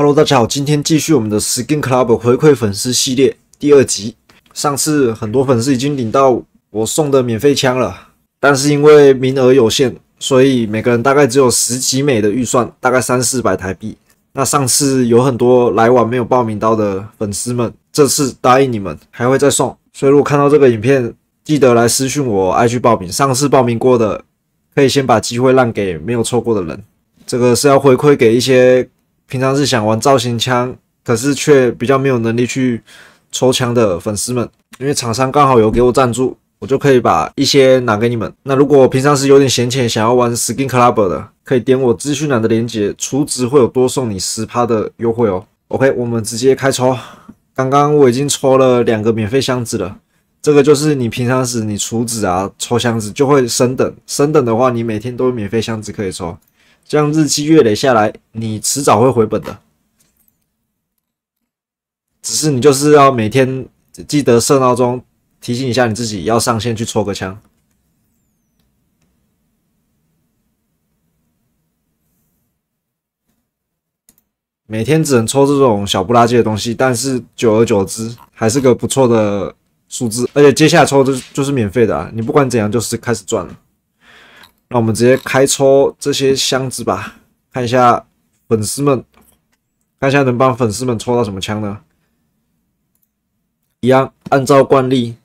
Hello，大家好，今天继续我们的 Skin Club 回馈粉丝系列第二集。上次很多粉丝已经领到我送的免费枪了，但是因为名额有限，所以每个人大概只有十几美的预算，大概三四百台币。那上次有很多来晚没有报名到的粉丝们，这次答应你们还会再送。所以如果看到这个影片，记得来私讯我，爱去报名。上次报名过的，可以先把机会让给没有错过的人。这个是要回馈给一些。平常是想玩造型枪，可是却比较没有能力去抽枪的粉丝们，因为厂商刚好有给我赞助，我就可以把一些拿给你们。那如果平常是有点闲钱想要玩 Skin Club 的，可以点我资讯栏的链接，储值会有多送你十趴的优惠哦。OK，我们直接开抽，刚刚我已经抽了两个免费箱子了。这个就是你平常时你储子啊抽箱子就会升等，升等的话你每天都有免费箱子可以抽。这样日积月累下来，你迟早会回本的。只是你就是要每天记得设闹钟提醒一下你自己，要上线去抽个枪。每天只能抽这种小不拉几的东西，但是久而久之还是个不错的数字。而且接下来抽就就是免费的啊！你不管怎样，就是开始赚了。那我们直接开抽这些箱子吧，看一下粉丝们，看一下能帮粉丝们抽到什么枪呢？一样，按照惯例，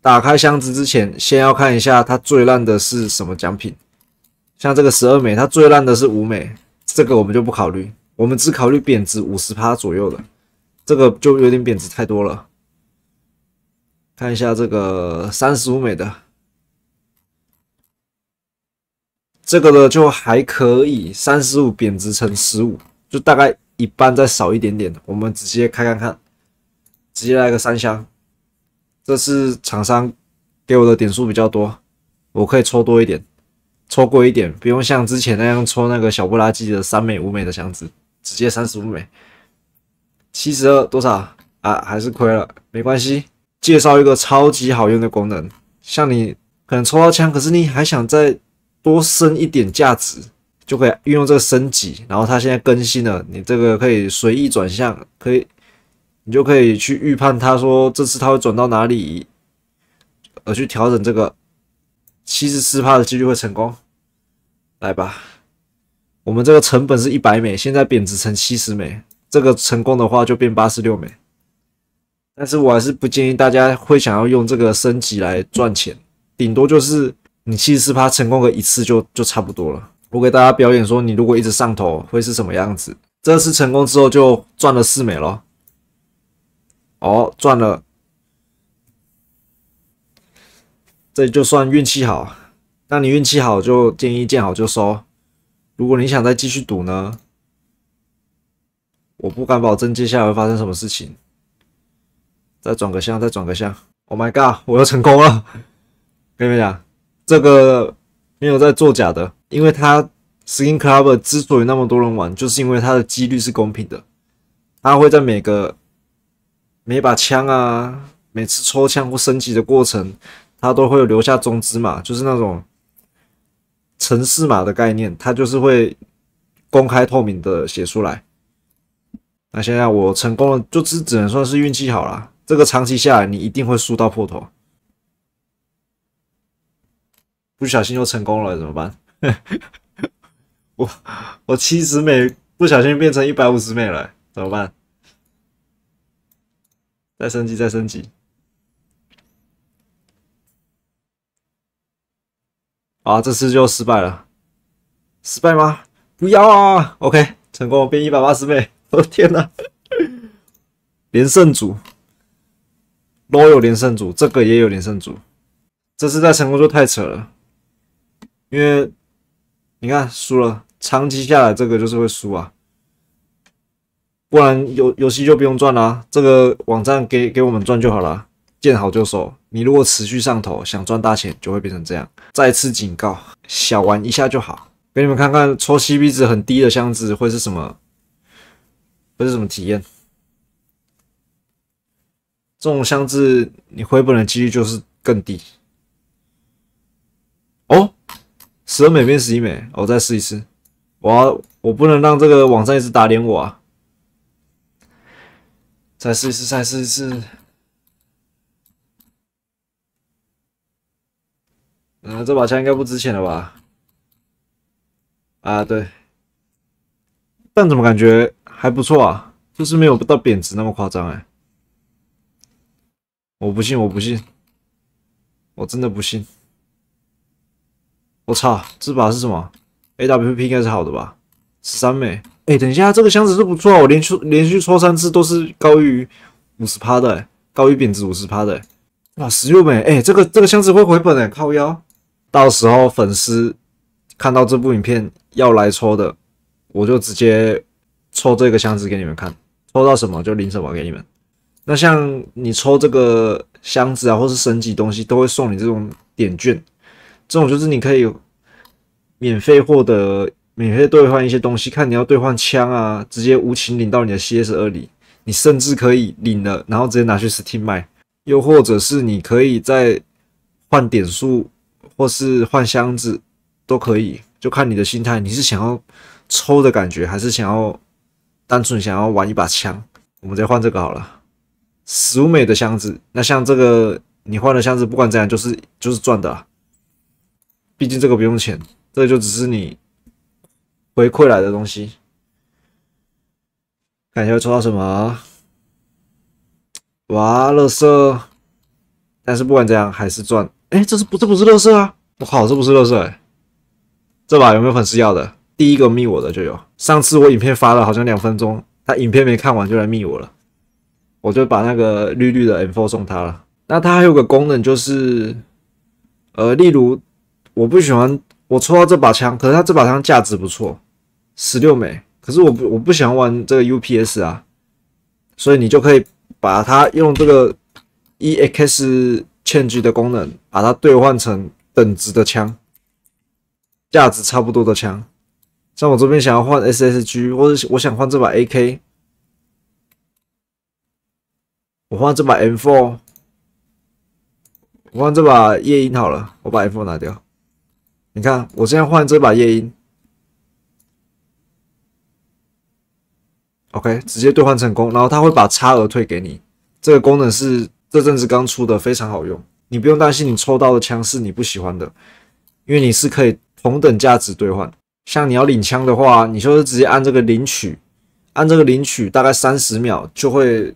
打开箱子之前，先要看一下它最烂的是什么奖品。像这个十二美，它最烂的是五美，这个我们就不考虑，我们只考虑贬值五十趴左右的，这个就有点贬值太多了。看一下这个三十五美的。这个呢就还可以，三十五贬值成十五，就大概一半再少一点点我们直接开看看，直接来个三箱。这次厂商给我的点数比较多，我可以抽多一点，抽贵一点，不用像之前那样抽那个小不拉几的三美五美的箱子，直接三十五美。七十二多少啊？还是亏了。没关系，介绍一个超级好用的功能。像你可能抽到枪，可是你还想再。多升一点价值就可以运用这个升级，然后它现在更新了，你这个可以随意转向，可以，你就可以去预判他说这次他会转到哪里，而去调整这个七十四帕的几率会成功，来吧，我们这个成本是一百美，现在贬值成七十美，这个成功的话就变八十六美，但是我还是不建议大家会想要用这个升级来赚钱，顶多就是。你其实是怕成功个一次就就差不多了。我给大家表演说，你如果一直上头会是什么样子？这次成功之后就赚了四美咯。哦，赚了，这就算运气好。那你运气好就建议见好就收。如果你想再继续赌呢？我不敢保证接下来会发生什么事情。再转个向，再转个向。Oh my god，我又成功了！跟你们讲。这个没有在作假的，因为他 Skin Club 之所以那么多人玩，就是因为它的几率是公平的。它会在每个每把枪啊，每次抽枪或升级的过程，它都会有留下中资码，就是那种城市码的概念，它就是会公开透明的写出来。那现在我成功了，就只只能算是运气好了。这个长期下来，你一定会输到破头。不小心又成功了，怎么办？我我七十美，不小心变成一百五十美了，怎么办？再升级，再升级。啊，这次就失败了，失败吗？不要啊！OK，成功变一百八十美。我的天哪，连胜组都 o 连胜组，这个也有连胜组，这次再成功就太扯了。因为你看输了，长期下来这个就是会输啊，不然游游戏就不用赚了，这个网站给给我们赚就好了，见好就收。你如果持续上头，想赚大钱就会变成这样。再次警告，小玩一下就好，给你们看看抽 CP 值很低的箱子会是什么，会是什么体验。这种箱子你回本的几率就是更低哦。十二美变十一美，我再试一次。我我不能让这个网站一直打脸我啊！再试一次，再试一次。嗯，这把枪应该不值钱了吧？啊，对。但怎么感觉还不错啊？就是没有到贬值那么夸张哎。我不信，我不信，我真的不信。我操，这把是什么？A W P 应该是好的吧？十三枚，哎，等一下，这个箱子是不错，我连续连续抽三次都是高于五十趴的，哎，高于贬值五十趴的，哇，十六枚，哎，这个这个箱子会回本哎，靠腰，到时候粉丝看到这部影片要来抽的，我就直接抽这个箱子给你们看，抽到什么就领什么给你们。那像你抽这个箱子啊，或是升级东西，都会送你这种点券。这种就是你可以免费获得、免费兑换一些东西，看你要兑换枪啊，直接无情领到你的 CS 二里，你甚至可以领了，然后直接拿去 Steam 卖，又或者是你可以在换点数或是换箱子都可以，就看你的心态，你是想要抽的感觉，还是想要单纯想要玩一把枪。我们再换这个好了，十五美的箱子，那像这个你换了箱子，不管怎样就是就是赚的啊。毕竟这个不用钱，这就只是你回馈来的东西。感觉抽到什么？哇，乐色！但是不管怎样，还是赚。哎，这是不这不是乐色啊？我靠，这不是乐色哎！这把有没有粉丝要的？第一个密我的就有。上次我影片发了，好像两分钟，他影片没看完就来密我了，我就把那个绿绿的 info 送他了。那它还有个功能就是，呃，例如。我不喜欢我抽到这把枪，可是他这把枪价值不错，十六枚。可是我不我不喜欢玩这个 UPS 啊，所以你就可以把它用这个 EXchange 的功能把它兑换成等值的枪，价值差不多的枪。像我这边想要换 SSG，或者我想换这把 AK，我换这把 M4，我换这把夜鹰好了，我把 M4 拿掉。你看，我现在换这把夜鹰，OK，直接兑换成功。然后他会把差额退给你。这个功能是这阵子刚出的，非常好用。你不用担心你抽到的枪是你不喜欢的，因为你是可以同等价值兑换。像你要领枪的话，你就是直接按这个领取，按这个领取，大概三十秒就会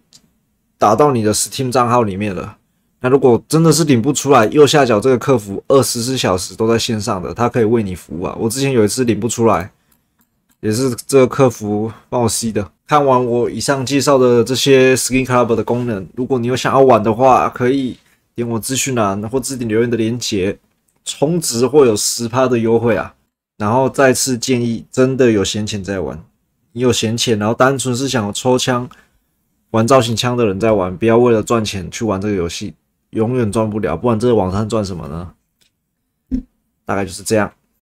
打到你的 Steam 账号里面了。那如果真的是领不出来，右下角这个客服二十四小时都在线上的，他可以为你服务啊。我之前有一次领不出来，也是这个客服帮我吸的。看完我以上介绍的这些 Skin Club 的功能，如果你有想要玩的话，可以点我资讯栏或置顶留言的链接，充值，会有十趴的优惠啊。然后再次建议，真的有闲钱在玩，你有闲钱，然后单纯是想要抽枪玩造型枪的人在玩，不要为了赚钱去玩这个游戏。永远赚不了，不然这个网上赚什么呢？大概就是这样。